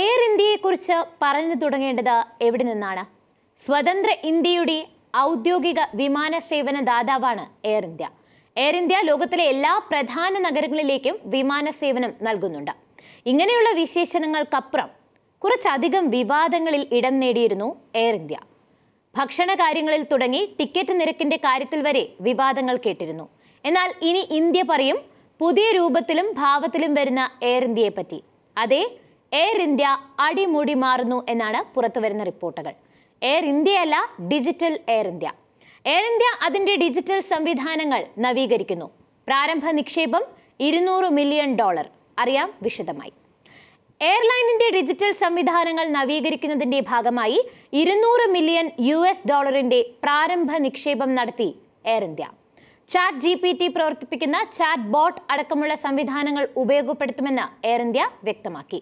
air ഇന്ത്യയെക്കുറിച്ച് പറഞ്ഞു തുടങ്ങേണ്ടത് എവിടെ നിന്നാണ് സ്വതന്ത്ര ഇന്ത്യയുടെ ഔദ്യോഗിക വിമാന സേവന ദാതാവാണ് എയർ ഇന്ത്യ എയർ ഇന്ത്യ ലോകത്തിലെ എല്ലാ പ്രധാന നഗരങ്ങളിലേക്കും വിമാന സേവനം നൽകുന്നുണ്ട് ഇങ്ങനെയുള്ള വിശേഷണങ്ങൾക്കപ്പുറം കുറച്ചധികം വിവാദങ്ങളിൽ ഇടം നേടിയിരുന്നു എയർ ഇന്ത്യ ഭക്ഷണ കാര്യങ്ങളിൽ തുടങ്ങി ടിക്കറ്റ് നിരക്കിന്റെ കാര്യത്തിൽ വരെ വിവാദങ്ങൾ കേട്ടിരുന്നു എന്നാൽ ഇനി ഇന്ത്യ പറയും പുതിയ രൂപത്തിലും ഭാവത്തിലും വരുന്ന എയർ ഇന്ത്യയെ പറ്റി അതേ എയർ ഇന്ത്യ അടിമുടി മാറുന്നു എന്നാണ് പുറത്തുവരുന്ന റിപ്പോർട്ടുകൾ എയർ ഇന്ത്യയല്ല digital Air India air India അതിന്റെ ഡിജിറ്റൽ സംവിധാനങ്ങൾ നവീകരിക്കുന്നു പ്രാരംഭ നിക്ഷേപം ഇരുന്നൂറ് മില്യൺ ഡോളർ അറിയാം വിശദമായി എയർലൈനിന്റെ ഡിജിറ്റൽ സംവിധാനങ്ങൾ നവീകരിക്കുന്നതിന്റെ ഭാഗമായി ഇരുന്നൂറ് മില്യൺ യു ഡോളറിന്റെ പ്രാരംഭ നിക്ഷേപം നടത്തി Air India chat G P T പ്രവർത്തിപ്പിക്കുന്ന ചാറ്റ് ബോട്ട് അടക്കമുള്ള സംവിധാനങ്ങൾ ഉപയോഗപ്പെടുത്തുമെന്ന് എയർ ഇന്ത്യ വ്യക്തമാക്കി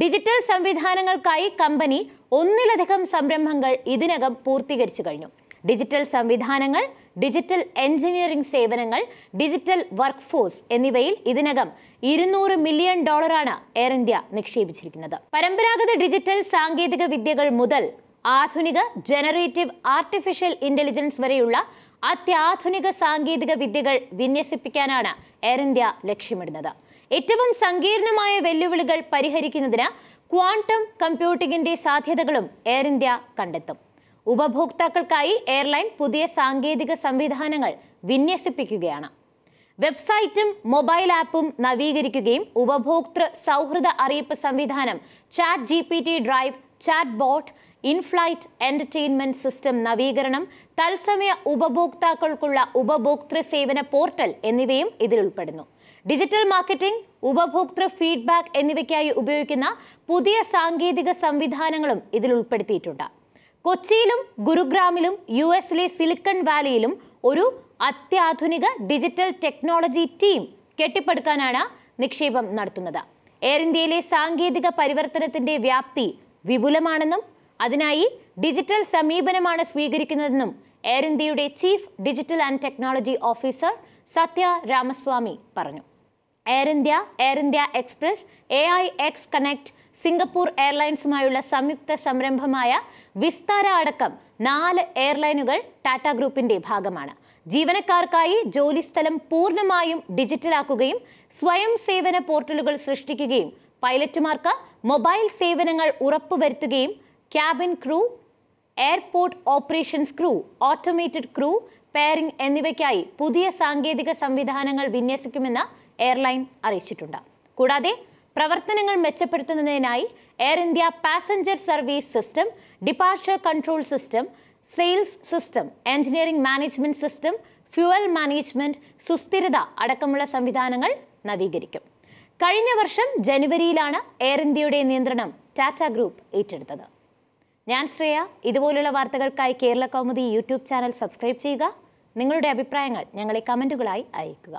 ഡിജിറ്റൽ സംവിധാനങ്ങൾക്കായി കമ്പനി ഒന്നിലധികം സംരംഭങ്ങൾ ഇതിനകം പൂർത്തീകരിച്ചു കഴിഞ്ഞു ഡിജിറ്റൽ സംവിധാനങ്ങൾ ഡിജിറ്റൽ എഞ്ചിനീയറിംഗ് സേവനങ്ങൾ ഡിജിറ്റൽ വർക്ക് ഫോഴ്സ് എന്നിവയിൽ ഇതിനകം ഇരുന്നൂറ് മില്യൺ ഡോളറാണ് എയർ ഇന്ത്യ നിക്ഷേപിച്ചിരിക്കുന്നത് പരമ്പരാഗത ഡിജിറ്റൽ സാങ്കേതിക വിദ്യകൾ മുതൽ ആധുനിക ജനറേറ്റീവ് ആർട്ടിഫിഷ്യൽ ഇന്റലിജൻസ് വരെയുള്ള അത്യാധുനിക സാങ്കേതിക വിദ്യകൾ വിന്യസിപ്പിക്കാനാണ് എയർ ഇന്ത്യ ലക്ഷ്യമിടുന്നത് ഏറ്റവും സങ്കീർണമായ വെല്ലുവിളികൾ പരിഹരിക്കുന്നതിന് ക്വാണ്ടം കമ്പ്യൂട്ടിംഗിന്റെ സാധ്യതകളും എയർ ഇന്ത്യ കണ്ടെത്തും ഉപഭോക്താക്കൾക്കായി എയർലൈൻ പുതിയ സാങ്കേതിക സംവിധാനങ്ങൾ വിന്യസിപ്പിക്കുകയാണ് വെബ്സൈറ്റും മൊബൈൽ ആപ്പും നവീകരിക്കുകയും ഉപഭോക്തൃ സൗഹൃദ അറിയിപ്പ് സംവിധാനം chat G drive chat bot inflight entertainment system നവീകരണം തത്സമയ ഉപഭോക്താക്കൾക്കുള്ള ഉപഭോക്തൃ സേവന പോർട്ടൽ എന്നിവയും ഇതിൽ ഉൾപ്പെടുന്നു ഡിജിറ്റൽ മാർക്കറ്റിംഗ് ഉപഭോക്തൃ ഫീഡ്ബാക്ക് എന്നിവയ്ക്കായി ഉപയോഗിക്കുന്ന പുതിയ സാങ്കേതിക സംവിധാനങ്ങളും ഇതിൽ ഉൾപ്പെടുത്തിയിട്ടുണ്ട് കൊച്ചിയിലും ഗുരുഗ്രാമിലും യു എസിലെ സിലിക്കൺ വാലിയിലും ഒരു അത്യാധുനിക ഡിജിറ്റൽ ടെക്നോളജി ടീം കെട്ടിപ്പടുക്കാനാണ് നിക്ഷേപം നടത്തുന്നത് എയർ ഇന്ത്യയിലെ സാങ്കേതിക പരിവർത്തനത്തിന്റെ വ്യാപ്തി വിപുലമാണെന്നും അതിനായി ഡിജിറ്റൽ സമീപനമാണ് സ്വീകരിക്കുന്നതെന്നും എയർ ഇന്ത്യയുടെ chief digital and technology officer Satya Ramaswamy പറഞ്ഞു air India air India express A I X connect Singapore എയർലൈൻസുമായുള്ള സംയുക്ത സംരംഭമായ വിസ്താര അടക്കം നാല് എയർലൈനുകൾ ടാറ്റ ഗ്രൂപ്പിന്റെ ഭാഗമാണ് ജീവനക്കാർക്കായി ജോലിസ്ഥലം പൂർണ്ണമായും ഡിജിറ്റലാക്കുകയും സ്വയം സേവന പോർട്ടലുകൾ സൃഷ്ടിക്കുകയും പൈലറ്റുമാർക്ക് മൊബൈൽ സേവനങ്ങൾ ഉറപ്പുവരുത്തുകയും cabin crew airport operations crew automated crew pairing എന്നിവയ്ക്കായി പുതിയ സാങ്കേതിക സംവിധാനങ്ങൾ വിന്യസിക്കുമെന്ന് എയർലൈൻ അറിയിച്ചിട്ടുണ്ട് കൂടാതെ പ്രവർത്തനങ്ങൾ മെച്ചപ്പെടുത്തുന്നതിനായി air India passenger service system departure control system sales system engineering management system fuel management സുസ്ഥിരത അടക്കമുള്ള സംവിധാനങ്ങൾ നവീകരിക്കും കഴിഞ്ഞ വർഷം ജനുവരിയിലാണ് എയർ ഇന്ത്യയുടെ നിയന്ത്രണം ടാറ്റ ഗ്രൂപ്പ് ഏറ്റെടുത്തത് ഞാൻ ശ്രേയ ഇതുപോലുള്ള വാർത്തകൾക്കായി Kerala Kaumudi YouTube channel subscribe ചെയ്യുക നിങ്ങളുടെ അഭിപ്രായങ്ങൾ ഞങ്ങളെ കമൻറ്റുകളായി അയയ്ക്കുക